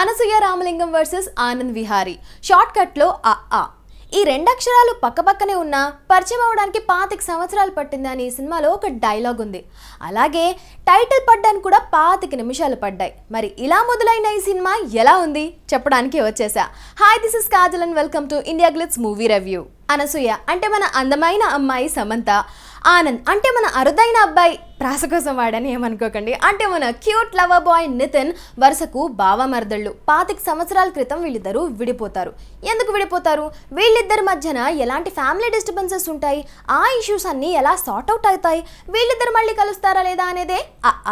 Anasuya Ramalingam versus Anand Vihari shortcut లో ఆ ఈ రెండక్షరాలు పక్కపక్కనే ఉన్నా పరిచయం అవడానికి పాతిక సంవత్సరాలు పట్టిందని ఈ సినిమాలో ఒక డైలాగ్ ఉంది అలాగే టైటిల్ పడ్డానికి కూడా పాతిక నిమిషాలు పడ్డాయి మరి ఇలా మొదలైన ఈ సినిమా ఎలా ఉంది చెప్పడానికి వచ్చేసా hi this is Kajal and welcome to India Glitz movie review Anasuya అంటే మన అందమైన అమ్మాయి సమంత ఆనంద్ అంటే మన అరుదైన అబ్బాయి ప్రాస కోసం వాడని ఏమనుకోకండి అంటే మన క్యూట్ లవర్ బాయ్ నితిన్ వరుసకు మరదళ్ళు పాతిక సంవత్సరాల క్రితం వీళ్ళిద్దరూ విడిపోతారు ఎందుకు విడిపోతారు వీళ్ళిద్దరి మధ్యన ఎలాంటి ఫ్యామిలీ డిస్టర్బెన్సెస్ ఉంటాయి ఆ ఇష్యూస్ అన్నీ ఎలా సార్ట్ అవుట్ అవుతాయి వీళ్ళిద్దరు మళ్ళీ కలుస్తారా లేదా అనేదే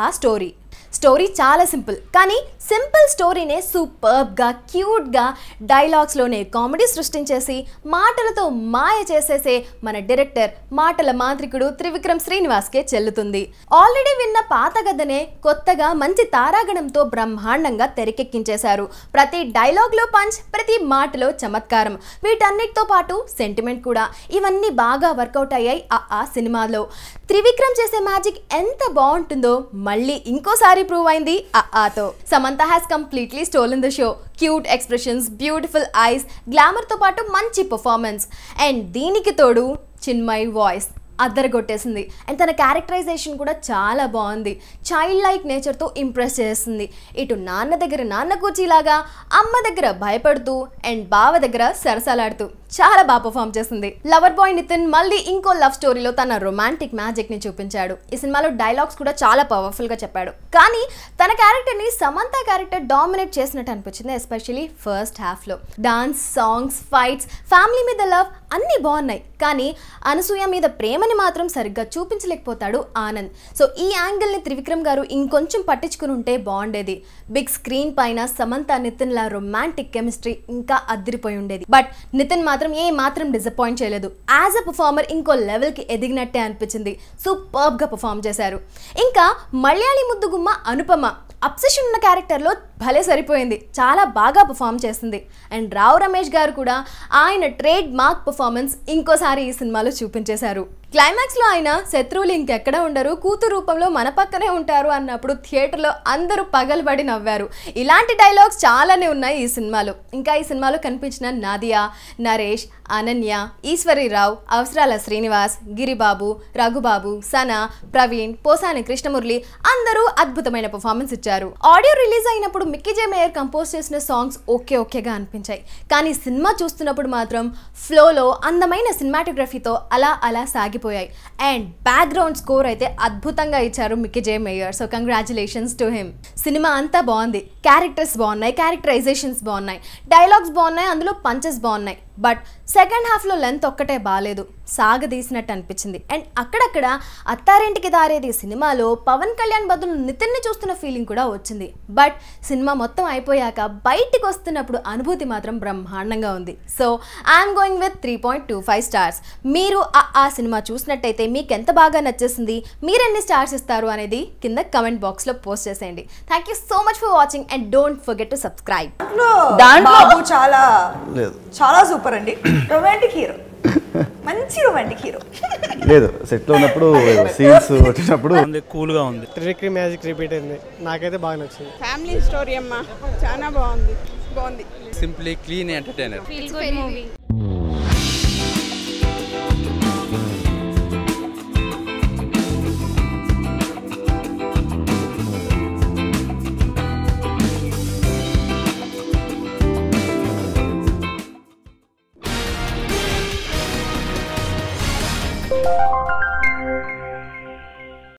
ఆ స్టోరీ స్టోరీ చాలా సింపుల్ కానీ సింపుల్ స్టోరీనే సూపర్గా క్యూట్గా డైలాగ్స్లోనే కామెడీ సృష్టించేసి మాటలతో మాయ చేసేసే మన డైరెక్టర్ మాటల మాంత్రికుడు త్రివిక్రమ్ శ్రీనివాస్కే చెల్లుతుంది ఆల్రెడీ విన్న పాత గదనే కొత్తగా మంచి తారాగణంతో బ్రహ్మాండంగా తెరకెక్కించేశారు ప్రతి డైలాగ్లో పంచ్ ప్రతి మాటలో చమత్కారం వీటన్నిటితో పాటు సెంటిమెంట్ కూడా ఇవన్నీ బాగా వర్కౌట్ అయ్యాయి ఆ సినిమాలో త్రివిక్రమ్ చేసే మ్యాజిక్ ఎంత బాగుంటుందో మళ్ళీ ఇంకోసారి ఒక్కసారి ప్రూవ్ అయింది ఆతో Samantha has completely stole in the show cute expressions beautiful eyes గ్లామర్తో పాటు మంచి పర్ఫార్మెన్స్ అండ్ దీనికి తోడు చిన్మయ్ వాయిస్ అద్దరగొట్టేసింది అండ్ తన క్యారెక్టరైజేషన్ కూడా చాలా బాగుంది చైల్డ్ లైక్ నేచర్తో ఇంప్రెస్ చేస్తుంది ఇటు నాన్న దగ్గర నాన్న కూర్చీలాగా అమ్మ దగ్గర భయపడుతూ అండ్ బావ దగ్గర సరసలాడుతూ చాలా బాగా పర్ఫామ్ చేస్తుంది లవర్ బాయ్ నితిన్ మళ్ళీ ఇంకో లవ్ స్టోరీలో తన రొమాంటిక్ మ్యాజిక్ ని చూపించాడు ఈ సినిమాలో డైలాగ్స్ కూడా చాలా పవర్ఫుల్ గా చెప్పాడు కానీ తన క్యారెక్టర్ ని సమంత క్యారెక్టర్ డామినేట్ చేసినట్టు అనిపించింది ఎస్పెషలీ ఫస్ట్ హాఫ్ లో డాన్స్ సాంగ్స్ ఫైట్స్ ఫ్యామిలీ మీద లవ్ అన్నీ బాగున్నాయి కానీ అనసూయ మీద ప్రేమని మాత్రం సరిగ్గా చూపించలేకపోతాడు ఆనంద్ సో ఈ యాంగిల్ని త్రివిక్రమ్ గారు ఇంకొంచెం పట్టించుకుని ఉంటే బాగుండేది బిగ్ స్క్రీన్ పైన సమంత నితిన్ల రొమాంటిక్ కెమిస్ట్రీ ఇంకా అదిరిపోయి ఉండేది బట్ నితిన్ మాత్రం ఏ మాత్రం డిసప్పాయింట్ చేయలేదు యాజ్ అ పర్ఫార్మర్ ఇంకో లెవెల్కి ఎదిగినట్టే అనిపించింది సూపర్బ్గా పర్ఫామ్ చేశారు ఇంకా మలయాళీ ముద్దుగుమ్మ అనుపమ అప్సెషన్ ఉన్న క్యారెక్టర్లో భలే సరిపోయింది చాలా బాగా పర్ఫామ్ చేసింది అండ్ రావు రమేష్ గారు కూడా ఆయన ట్రేడ్ మార్క్ పర్ఫార్మెన్స్ ఇంకోసారి ఈ సినిమాలో చూపించేశారు క్లైమాక్స్లో ఆయన శత్రువులు ఇంకెక్కడ ఉండరు కూతురు రూపంలో మన పక్కనే ఉంటారు అన్నప్పుడు థియేటర్లో అందరూ పగలబడి నవ్వారు ఇలాంటి డైలాగ్స్ చాలానే ఉన్నాయి ఈ సినిమాలో ఇంకా ఈ సినిమాలో కనిపించిన నాదియా నరేష్ అనన్య ఈశ్వరీరావు అవసరాల శ్రీనివాస్ గిరిబాబు రఘుబాబు సన ప్రవీణ్ పోసాని కృష్ణమురళి అందరూ అద్భుతమైన పర్ఫార్మెన్స్ ఇచ్చారు ఆడియో రిలీజ్ అయినప్పుడు మిక్కిజే జే మేయర్ కంపోజ్ చేసిన సాంగ్స్ ఓకే ఓకేగా అనిపించాయి కానీ సినిమా చూస్తున్నప్పుడు మాత్రం ఫ్లోలో అందమైన సినిమాటోగ్రఫీతో అలా అలా సాగి అదిరిపోయాయి అండ్ బ్యాక్గ్రౌండ్ స్కోర్ అయితే అద్భుతంగా ఇచ్చారు Mickey J Meyer so congratulations to him సినిమా అంతా బాగుంది క్యారెక్టర్స్ బాగున్నాయి క్యారెక్టరైజేషన్స్ బాగున్నాయి డైలాగ్స్ బాగున్నాయి అందులో పంచెస్ బాగున్నాయి బట్ సెకండ్ హాఫ్లో లెంత్ ఒక్కటే బాగాలేదు సాగదీసినట్టు అనిపించింది అండ్ అక్కడక్కడ అత్తారింటికి దారేది సినిమాలో పవన్ కళ్యాణ్ బదులు నితిన్ని చూస్తున్న ఫీలింగ్ కూడా వచ్చింది బట్ సినిమా మొత్తం అయిపోయాక బయటికి వస్తున్నప్పుడు అనుభూతి మాత్రం బ్రహ్మాండంగా ఉంది so I'm going with three point two five stars మీరు ఆ సినిమా చూసినట్టయితే మీకు ఎంత బాగా నచ్చేసింది ఎన్ని స్టార్స్ ఇస్తారు అనేది కింద కమెంట్ బాక్స్లో పోస్ట్ చేసేయండి thank you so much for watching and don't forget to subscribe చాలా సూపర్ సూపర్ రొమాంటిక్ హీరో మంచి రొమాంటిక్ హీరో లేదు సెట్ లో ఉన్నప్పుడు సీన్స్ వచ్చినప్పుడు కూల్ గా ఉంది త్రివిక్రీ మ్యాజిక్ రిపీట్ అయింది నాకైతే బాగా నచ్చింది ఫ్యామిలీ స్టోరీ అమ్మా చాలా బాగుంది బాగుంది simply clean entertainer feel good movie you